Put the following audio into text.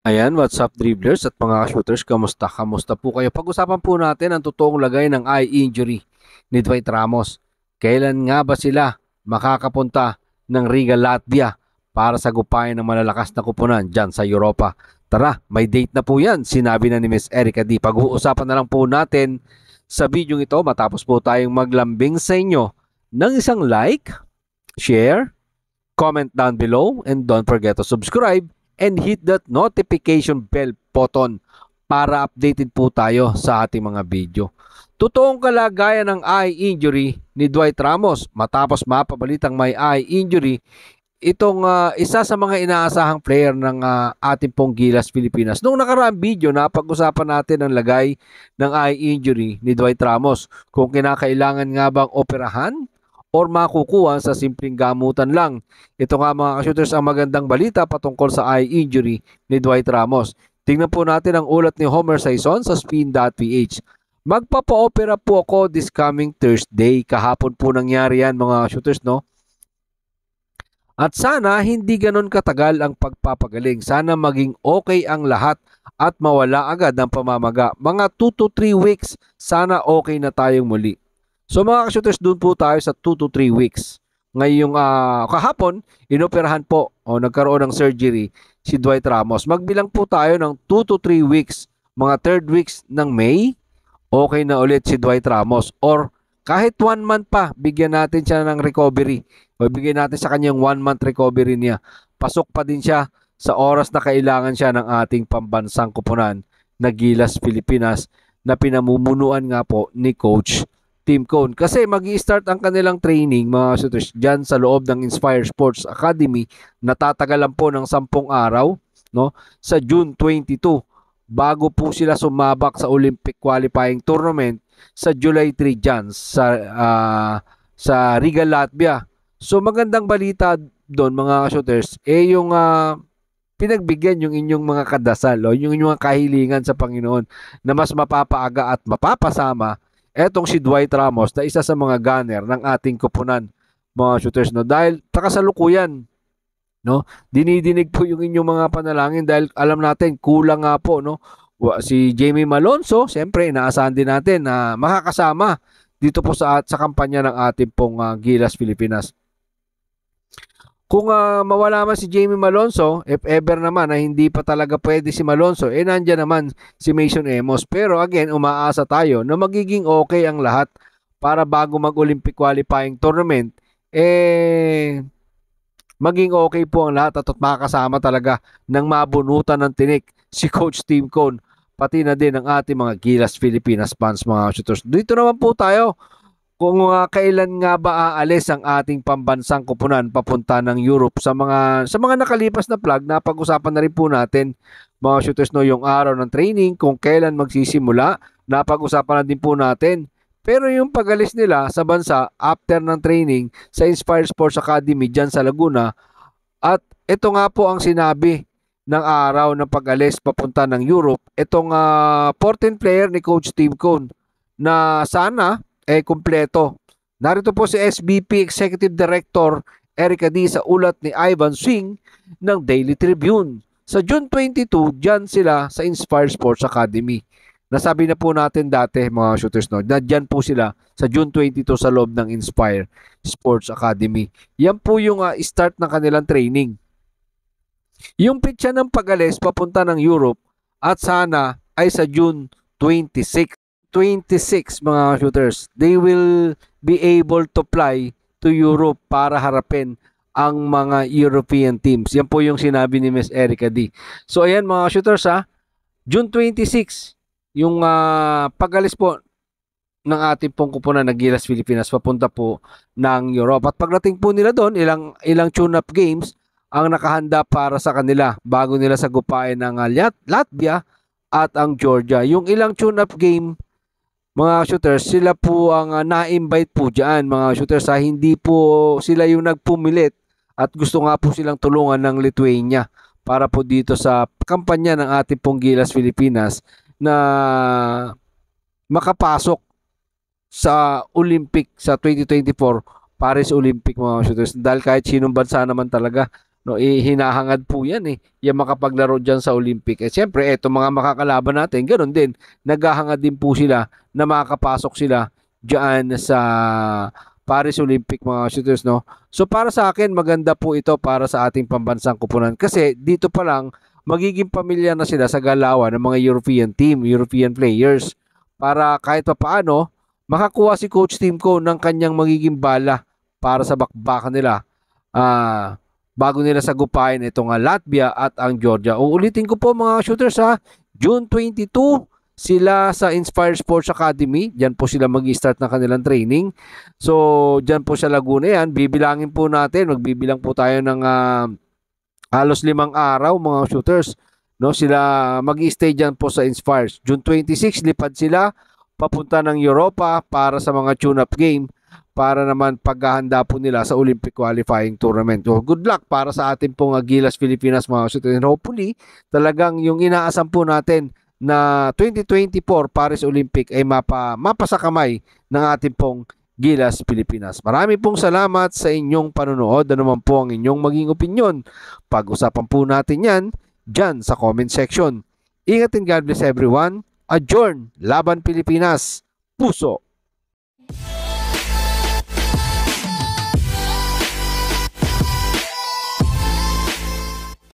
Ayan, what's up dribblers at mga shooters, kamusta? Kamusta po kayo? Pag-usapan po natin ang totoong lagay ng eye injury ni Dwight Ramos. Kailan nga ba sila makakapunta ng Riga Latvia para sa sagupain ng malalakas na kupunan dyan sa Europa? Tara, may date na po yan, sinabi na ni Miss Erica D. Pag-uusapan na lang po natin sa video ito matapos po tayong maglambing sa inyo ng isang like, share, comment down below, and don't forget to subscribe and hit that notification bell button para updated po tayo sa ating mga video. Totoong kalagayan ng eye injury ni Dwight Ramos matapos mapabalitang may eye injury, itong uh, isa sa mga inaasahang player ng uh, ating pong Gilas Pilipinas. Noong nakaraang video, napag-usapan natin ang lagay ng eye injury ni Dwight Ramos. Kung kinakailangan nga bang operahan or makukuha sa simpleng gamutan lang. Ito nga mga shooters ang magandang balita patungkol sa eye injury ni Dwight Ramos. Tingnan po natin ang ulat ni Homer Saison sa spin.ph. Magpapa-opera po ako this coming Thursday. Kahapon po nangyari yan mga shooters no. At sana hindi ganon katagal ang pagpapagaling. Sana maging okay ang lahat at mawala agad ang pamamaga. Mga 2 to 3 weeks sana okay na tayong muli. So mga ka-shooters, doon po tayo sa 2 to 3 weeks. Ngayong uh, kahapon, inoperahan po o nagkaroon ng surgery si Dwight Ramos. Magbilang po tayo ng 2 to 3 weeks, mga third weeks ng May, okay na ulit si Dwight Ramos. Or kahit 1 month pa, bigyan natin siya ng recovery. O bigyan natin sa kanyang 1 month recovery niya. Pasok pa din siya sa oras na kailangan siya ng ating pambansang kupunan na Gilas Pilipinas na pinamumunuan nga po ni Coach Team Cone. Kasi mag start ang kanilang training mga shooters dyan sa loob ng Inspire Sports Academy. Natatagalan po ng 10 araw no, sa June 22 bago po sila sumabak sa Olympic qualifying tournament sa July 3 dyan sa uh, sa Riga Latvia. So magandang balita doon mga shooters eh yung uh, pinagbigyan yung inyong mga kadasal o yung inyong kahilingan sa Panginoon na mas mapapaaga at mapapasama etong si Dwight Ramos na isa sa mga gunner ng ating kupunan mga shooters no dahil takasalukuyan no dinidinig po yung inyong mga panalangin dahil alam natin kulang nga po no si Jamie Malonzo siyempre inaasahan din natin na makakasama dito po sa sa kampanya ng ating pong uh, Gilas Pilipinas kung uh, mawala man si Jamie Malonzo, if ever naman na hindi pa talaga pwede si Malonzo, eh nandiyan naman si Mason Emos. Pero again, umaasa tayo na magiging okay ang lahat para bago mag-Olympic qualifying tournament, eh maging okay po ang lahat at makakasama talaga ng mabunutan ng tinik si Coach Tim Cone pati na din ang ating mga Gilas Pilipinas fans mga shooters. Dito naman po tayo kung uh, kailan nga ba aalis ang ating pambansang kupunan papunta ng Europe sa mga sa mga nakalipas na plug na pag-usapan na rin po natin mga shooters no yung araw ng training kung kailan magsisimula napag-usapan na din po natin pero yung pagalis nila sa bansa after ng training sa Inspire Sports Academy diyan sa Laguna at ito nga po ang sinabi ng araw ng pag-alis papunta ng Europe. Itong uh, ah, 14 player ni Coach Steve Cohn na sana eh kumpleto. Narito po si SBP Executive Director Erica D sa ulat ni Ivan Singh ng Daily Tribune. Sa June 22, dyan sila sa Inspire Sports Academy. Nasabi na po natin dati mga shooters no, na dyan po sila sa June 22 sa loob ng Inspire Sports Academy. Yan po yung uh, start ng kanilang training. Yung pitsa ng pag-alis papunta ng Europe at sana ay sa June 26. 26 mga shooters. They will be able to fly to Europe para harapin ang mga European teams. Yan po yung sinabi ni Miss Erica D. So ayan mga shooters ha, June 26, yung uh, pagalis po ng ating pong kupunan ng Gilas Pilipinas papunta po ng Europe. At pagdating po nila doon, ilang, ilang tune-up games ang nakahanda para sa kanila bago nila sagupain ng uh, ah, Latvia at ang Georgia. Yung ilang tune-up game mga shooters, sila po ang uh, na-invite po dyan mga shooters sa ah. hindi po sila yung nagpumilit at gusto nga po silang tulungan ng Lithuania para po dito sa kampanya ng ating pong Gilas Pilipinas na makapasok sa Olympic sa 2024 Paris Olympic mga shooters dahil kahit sinong bansa naman talaga No, eh, hinahangad po yan eh, yung makapaglaro diyan sa Olympic. Eh, siyempre, eto mga makakalaban natin, ganun din. Naghahangad din po sila na makakapasok sila diyan sa Paris Olympic mga shooters no. So para sa akin maganda po ito para sa ating pambansang kupunan kasi dito pa lang magiging pamilya na sila sa galawan ng mga European team, European players para kahit pa paano makakuha si coach team ko ng kanyang magiging bala para sa bakbakan nila. Ah uh, bago nila sagupain itong ah, Latvia at ang Georgia. Uulitin ko po mga shooters ha, June 22 sila sa Inspire Sports Academy. Diyan po sila mag start ng kanilang training. So, diyan po sa Laguna yan. Bibilangin po natin. Magbibilang po tayo ng uh, halos limang araw mga shooters. No, sila mag stay diyan po sa Inspire. June 26, lipad sila papunta ng Europa para sa mga tune-up game para naman paghahanda po nila sa Olympic qualifying tournament. So, good luck para sa ating pong Aguilas Filipinas mga citizen. Hopefully, talagang yung inaasam po natin na 2024 Paris Olympic ay mapa, mapasa ng ating pong Gilas Pilipinas. Marami pong salamat sa inyong panonood. Ano naman po ang inyong maging opinion? Pag-usapan po natin yan dyan sa comment section. Ingat and God bless everyone. Adjourn! Laban Pilipinas! Puso! Yeah.